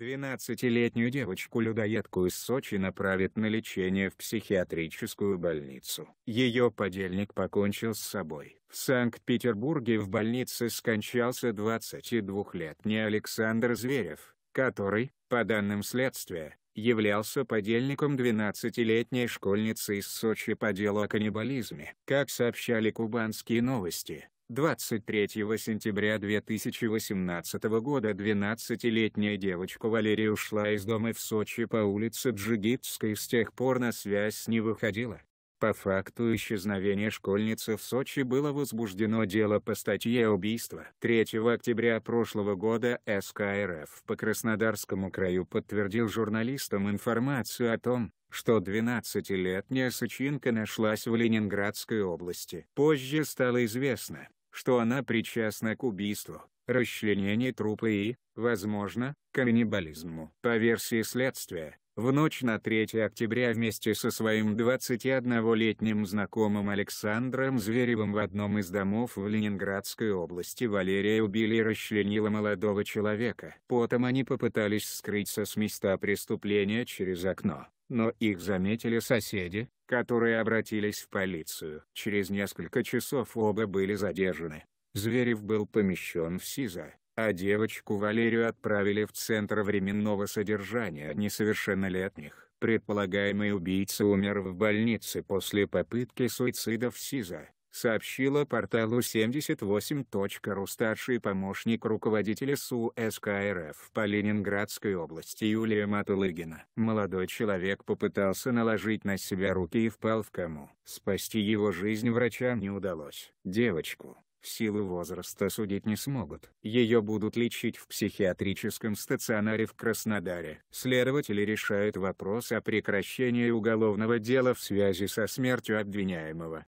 12-летнюю девочку-людоедку из Сочи направят на лечение в психиатрическую больницу. Ее подельник покончил с собой. В Санкт-Петербурге в больнице скончался 22-летний Александр Зверев, который, по данным следствия, являлся подельником 12-летней школьницы из Сочи по делу о каннибализме. Как сообщали кубанские новости, 23 сентября 2018 года 12-летняя девочка Валерия ушла из дома в Сочи по улице Джигитской и с тех пор на связь не выходила. По факту исчезновения школьницы в Сочи было возбуждено дело по статье убийства. 3 октября прошлого года СКРФ по Краснодарскому краю подтвердил журналистам информацию о том, что 12-летняя сочинка нашлась в Ленинградской области. Позже стало известно, что она причастна к убийству, расчленению трупа и, возможно, каннибализму. По версии следствия, в ночь на 3 октября вместе со своим 21-летним знакомым Александром Зверевым в одном из домов в Ленинградской области Валерия убили и расчленила молодого человека. Потом они попытались скрыться с места преступления через окно, но их заметили соседи, которые обратились в полицию. Через несколько часов оба были задержаны. Зверев был помещен в СИЗО, а девочку Валерию отправили в Центр временного содержания несовершеннолетних. Предполагаемый убийца умер в больнице после попытки суицида в СИЗО, сообщила порталу 78.ru старший помощник руководителя СУ СКРФ по Ленинградской области Юлия Матулыгина. Молодой человек попытался наложить на себя руки и впал в кому. Спасти его жизнь врачам не удалось. Девочку, в силу возраста судить не смогут. Ее будут лечить в психиатрическом стационаре в Краснодаре. Следователи решают вопрос о прекращении уголовного дела в связи со смертью обвиняемого.